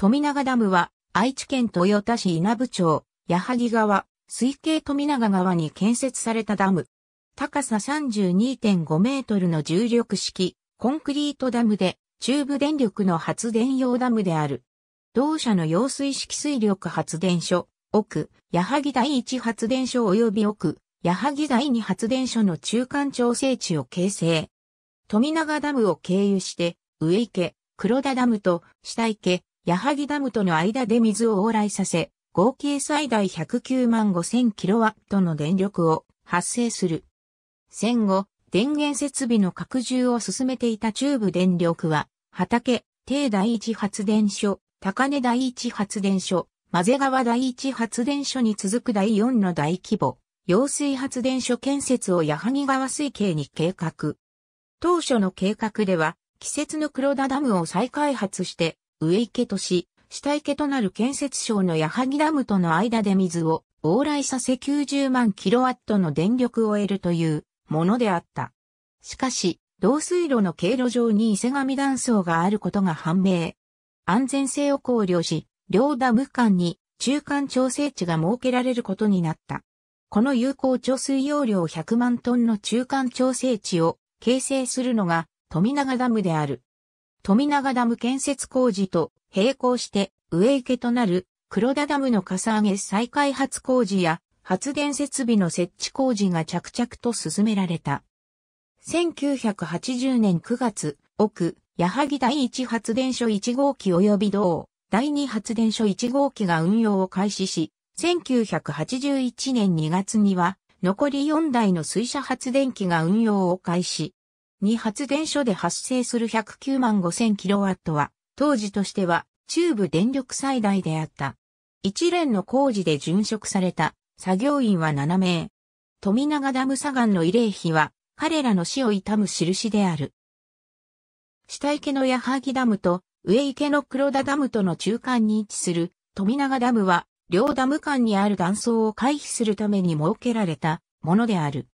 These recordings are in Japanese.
富永ダムは、愛知県豊田市稲部町、矢作川、水系富永川に建設されたダム。高さ32.5メートルの重力式、コンクリートダムで、中部電力の発電用ダムである。同社の揚水式水力発電所、奥、矢作第1発電所及び奥、矢作第2発電所の中間調整地を形成。富永ダムを経由して、上池、黒田ダムと下池、矢作ダムとの間で水を往来させ、合計最大109万5 0 0 0ットの電力を発生する。戦後、電源設備の拡充を進めていた中部電力は、畑、低第一発電所、高根第一発電所、混ぜ川第一発電所に続く第4の大規模、揚水発電所建設を矢作川水系に計画。当初の計画では、季節の黒田ダムを再開発して、上池とし、下池となる建設省の矢作ダムとの間で水を往来させ90万キロワットの電力を得るというものであった。しかし、導水路の経路上に伊勢神断層があることが判明。安全性を考慮し、両ダム間に中間調整地が設けられることになった。この有効貯水容量100万トンの中間調整地を形成するのが富永ダムである。富永ダム建設工事と並行して上池となる黒田ダムのかさ上げ再開発工事や発電設備の設置工事が着々と進められた。1980年9月、奥、矢作第1発電所1号機及び同、第2発電所1号機が運用を開始し、1981年2月には、残り4台の水車発電機が運用を開始。に発電所で発生する109万5000キロワットは、当時としては中部電力最大であった。一連の工事で殉職された作業員は7名。富永ダム左岸の慰霊碑は彼らの死を悼む印である。下池の矢作ダムと上池の黒田ダムとの中間に位置する富永ダムは両ダム間にある断層を回避するために設けられたものである。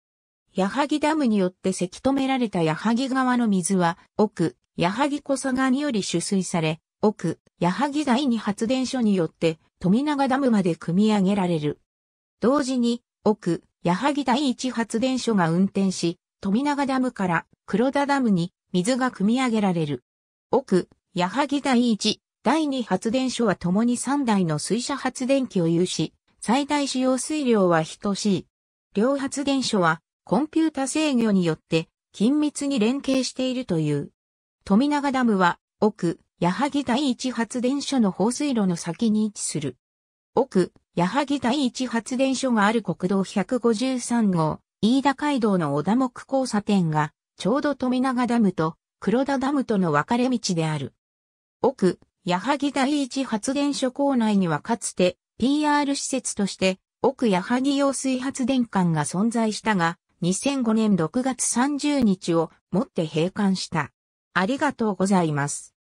矢作ダムによってせき止められた矢作川の水は、奥、矢作小佐賀により取水され、奥、矢作第二発電所によって、富永ダムまで組み上げられる。同時に、奥、矢作第一発電所が運転し、富永ダムから黒田ダムに水が組み上げられる。奥、矢作第一、第二発電所は共に3台の水車発電機を有し、最大使用水量は等しい。両発電所はコンピュータ制御によって緊密に連携しているという。富永ダムは、奥、矢作第一発電所の放水路の先に位置する。奥、矢作第一発電所がある国道153号、飯田街道の小田木交差点が、ちょうど富永ダムと黒田ダムとの分かれ道である。奥、矢作第一発電所構内にはかつて PR 施設として、奥矢作用水発電館が存在したが、2005年6月30日をもって閉館した。ありがとうございます。